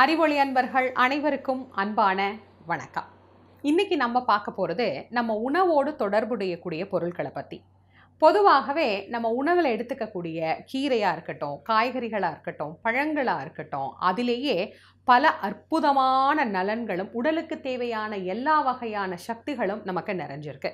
அறிவொளி அன்பர்கள் அனைவருக்கும் அன்பான வணக்கம் இன்றைக்கி நம்ம பார்க்க போகிறது நம்ம உணவோடு தொடர்புடையக்கூடிய பொருட்களை பற்றி பொதுவாகவே நம்ம உணவில் எடுத்துக்கக்கூடிய கீரையாக இருக்கட்டும் காய்கறிகளாக இருக்கட்டும் பழங்களாக இருக்கட்டும் அதிலேயே பல அற்புதமான நலன்களும் உடலுக்கு தேவையான எல்லா வகையான சக்திகளும் நமக்கு நிறைஞ்சிருக்கு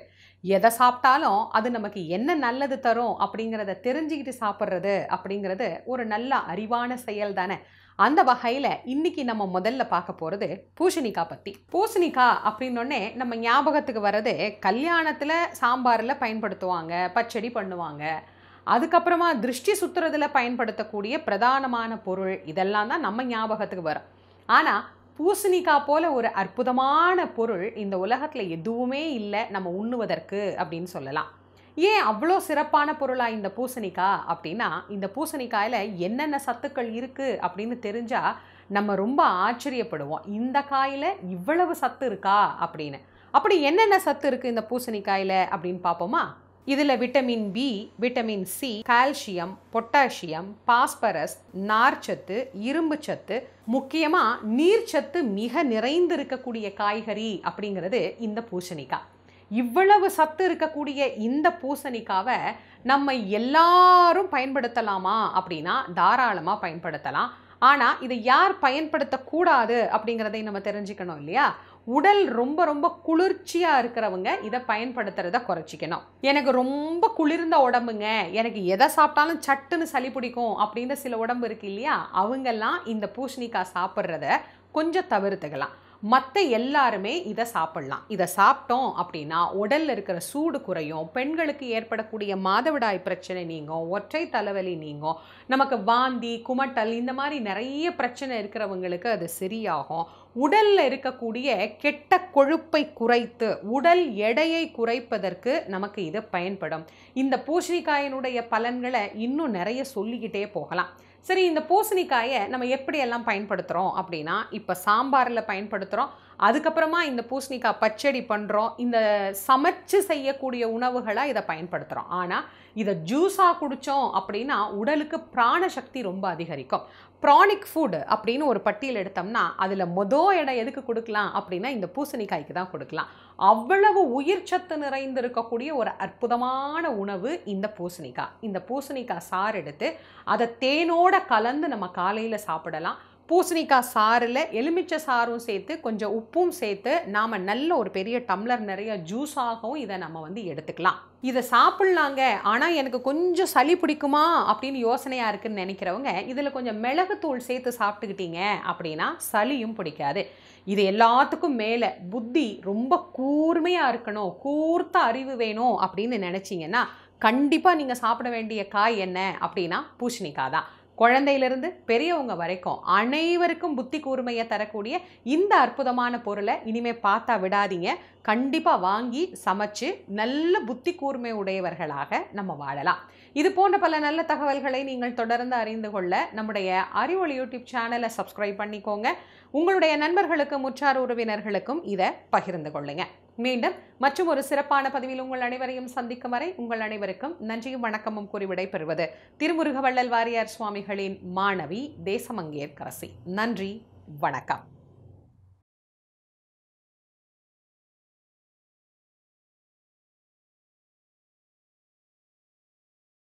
எதை சாப்பிட்டாலும் அது நமக்கு என்ன நல்லது தரும் அப்படிங்கிறத தெரிஞ்சுக்கிட்டு சாப்பிட்றது அப்படிங்கிறது ஒரு நல்ல அறிவான செயல் தானே அந்த வகையில் இன்றைக்கி நம்ம முதல்ல பார்க்க போகிறது பூசணிக்காய் பற்றி பூசணிக்கா அப்படின்னோடனே நம்ம ஞாபகத்துக்கு வர்றது கல்யாணத்தில் சாம்பாரில் பயன்படுத்துவாங்க பச்சடி பண்ணுவாங்க அதுக்கப்புறமா திருஷ்டி சுற்றுறதுல பயன்படுத்தக்கூடிய பிரதானமான பொருள் இதெல்லாம் தான் நம்ம ஞாபகத்துக்கு வரும் ஆனால் பூசணிக்காய் போல் ஒரு அற்புதமான பொருள் இந்த உலகத்தில் எதுவுமே இல்லை நம்ம உண்ணுவதற்கு அப்படின்னு சொல்லலாம் ஏன் அவ்வளோ சிறப்பான பொருளாக இந்த பூசணிக்காய் அப்படின்னா இந்த பூசணிக்காயில் என்னென்ன சத்துக்கள் இருக்குது அப்படின்னு தெரிஞ்சால் நம்ம ரொம்ப ஆச்சரியப்படுவோம் இந்த காயில் இவ்வளவு சத்து இருக்கா அப்படின்னு அப்படி என்னென்ன சத்து இருக்குது இந்த பூசணிக்காயில் அப்படின்னு பார்ப்போமா இதில் vitamin B vitamin C calcium potassium phosphorus நார்ச்சத்து இரும்பு சத்து முக்கியமாக நீர்ச்சத்து மிக நிறைந்து இருக்கக்கூடிய காய்கறி அப்படிங்கிறது இந்த பூசணிக்காய் இவ்வளவு சத்து இருக்கக்கூடிய இந்த பூசணிக்காவை நம்ம எல்லாரும் பயன்படுத்தலாமா அப்படின்னா தாராளமாக பயன்படுத்தலாம் ஆனால் இதை யார் பயன்படுத்தக்கூடாது அப்படிங்கிறதை நம்ம தெரிஞ்சுக்கணும் இல்லையா உடல் ரொம்ப ரொம்ப குளிர்ச்சியாக இருக்கிறவங்க இதை பயன்படுத்துகிறத குறைச்சிக்கணும் எனக்கு ரொம்ப குளிர்ந்த உடம்புங்க எனக்கு எதை சாப்பிட்டாலும் சட்டுன்னு சளி பிடிக்கும் அப்படின்னு சில உடம்பு இருக்கு இல்லையா அவங்கெல்லாம் இந்த பூசணிக்காய் சாப்பிட்றத கொஞ்சம் தவிர்த்துக்கலாம் மற்ற எல்லாருமே இதை சாப்பிட்லாம் இதை சாப்பிட்டோம் அப்படின்னா உடலில் இருக்கிற சூடு குறையும் பெண்களுக்கு ஏற்படக்கூடிய மாதவிடாய் பிரச்சனை நீங்கும் ஒற்றை தலைவலி நீங்கும் நமக்கு வாந்தி குமட்டல் இந்த மாதிரி நிறைய பிரச்சனை இருக்கிறவங்களுக்கு அது சரியாகும் உடலில் இருக்கக்கூடிய கெட்ட கொழுப்பை குறைத்து உடல் எடையை குறைப்பதற்கு நமக்கு இது பயன்படும் இந்த பூசணிக்காயினுடைய பலன்களை இன்னும் நிறைய சொல்லிக்கிட்டே போகலாம் சரி இந்த பூசணிக்காயை நம்ம எப்படியெல்லாம் பயன்படுத்துகிறோம் அப்படின்னா இப்போ சாம்பாரில் பயன்படுத்துகிறோம் அதுக்கப்புறமா இந்த பூசணிக்காய் பச்சடி பண்ணுறோம் இந்த சமைச்சு செய்யக்கூடிய உணவுகளாக இதை பயன்படுத்துகிறோம் ஆனால் இதை ஜூஸாக குடித்தோம் அப்படின்னா உடலுக்கு பிராண சக்தி ரொம்ப அதிகரிக்கும் ப்ரானிக் ஃபுட் அப்படின்னு ஒரு பட்டியல் எடுத்தோம்னா அதில் மொதல் இடம் எதுக்கு கொடுக்கலாம் அப்படின்னா இந்த பூசணிக்காய்க்கு தான் கொடுக்கலாம் அவ்வளவு உயிர் சத்து நிறைந்திருக்கக்கூடிய ஒரு அற்புதமான உணவு இந்த பூசணிக்காய் இந்த பூசணிக்காய் சாறு எடுத்து அதை தேனோட இதோட கலந்து நம்ம காலையில் சாப்பிடலாம் பூசணிக்காய் சாறில் எலுமிச்சை சாரும் சேர்த்து கொஞ்சம் உப்பும் சேர்த்து நாம் நல்ல ஒரு பெரிய டம்ளர் நிறைய ஜூஸாகவும் இதை நம்ம வந்து எடுத்துக்கலாம் இதை சாப்பிட்லாங்க ஆனால் எனக்கு கொஞ்சம் சளி பிடிக்குமா அப்படின்னு யோசனையாக இருக்குதுன்னு நினைக்கிறவங்க இதில் கொஞ்சம் மிளகுத்தூள் சேர்த்து சாப்பிட்டுக்கிட்டீங்க அப்படின்னா சளியும் பிடிக்காது இது எல்லாத்துக்கும் மேலே புத்தி ரொம்ப கூர்மையாக இருக்கணும் கூர்த்த அறிவு வேணும் அப்படின்னு நினச்சிங்கன்னா கண்டிப்பாக நீங்கள் சாப்பிட வேண்டிய காய் என்ன அப்படின்னா பூசணிக்காய் தான் குழந்தையிலிருந்து பெரியவங்க வரைக்கும் அனைவருக்கும் புத்தி கூர்மையை தரக்கூடிய இந்த அற்புதமான பொருளை இனிமேல் பார்த்தா விடாதீங்க கண்டிப்பாக வாங்கி சமைச்சு நல்ல புத்தி கூர்மை உடையவர்களாக நம்ம வாழலாம் இது போன்ற பல நல்ல தகவல்களை நீங்கள் தொடர்ந்து அறிந்து கொள்ள நம்முடைய அறிவொளி யூடியூப் சேனலை சப்ஸ்கிரைப் பண்ணிக்கோங்க உங்களுடைய நண்பர்களுக்கும் உற்றார் உறவினர்களுக்கும் இதை பகிர்ந்து கொள்ளுங்கள் மீண்டும் மற்றும் ஒரு சிறப்பான பதிவில் உங்கள் அனைவரையும் சந்திக்கும் வரை உங்கள் அனைவருக்கும் நன்றியும் வணக்கமும் கூறி விடைபெறுவது திருமுருகவள்ளல் வாரியார் சுவாமிகளின் மாணவி தேசமங்கேற்கரசி நன்றி வணக்கம்